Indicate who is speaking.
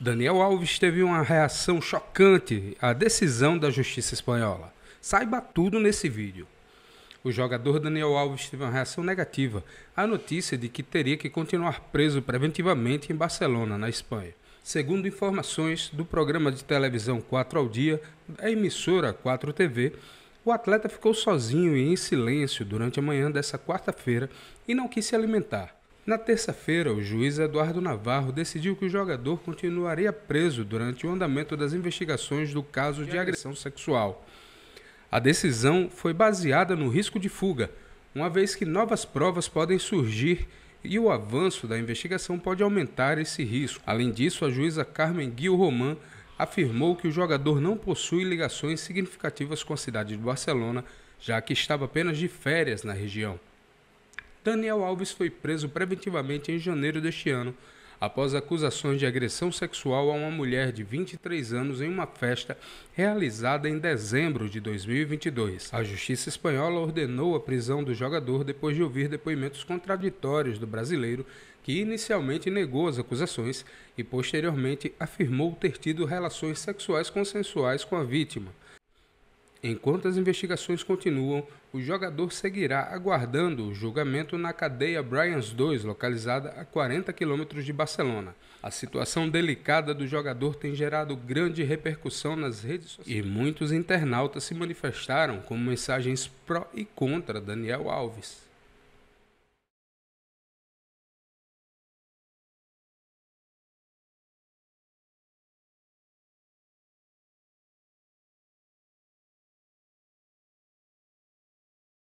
Speaker 1: Daniel Alves teve uma reação chocante à decisão da justiça espanhola. Saiba tudo nesse vídeo. O jogador Daniel Alves teve uma reação negativa à notícia de que teria que continuar preso preventivamente em Barcelona, na Espanha. Segundo informações do programa de televisão 4 ao Dia, da emissora 4 TV, o atleta ficou sozinho e em silêncio durante a manhã dessa quarta-feira e não quis se alimentar. Na terça-feira, o juiz Eduardo Navarro decidiu que o jogador continuaria preso durante o andamento das investigações do caso de agressão sexual. A decisão foi baseada no risco de fuga, uma vez que novas provas podem surgir e o avanço da investigação pode aumentar esse risco. Além disso, a juíza Carmen Gil Roman afirmou que o jogador não possui ligações significativas com a cidade de Barcelona, já que estava apenas de férias na região. Daniel Alves foi preso preventivamente em janeiro deste ano, após acusações de agressão sexual a uma mulher de 23 anos em uma festa realizada em dezembro de 2022. A justiça espanhola ordenou a prisão do jogador depois de ouvir depoimentos contraditórios do brasileiro, que inicialmente negou as acusações e posteriormente afirmou ter tido relações sexuais consensuais com a vítima. Enquanto as investigações continuam, o jogador seguirá aguardando o julgamento na cadeia Bryans 2, localizada a 40 quilômetros de Barcelona. A situação delicada do jogador tem gerado grande repercussão nas redes sociais e muitos internautas se manifestaram com mensagens pró e contra Daniel Alves.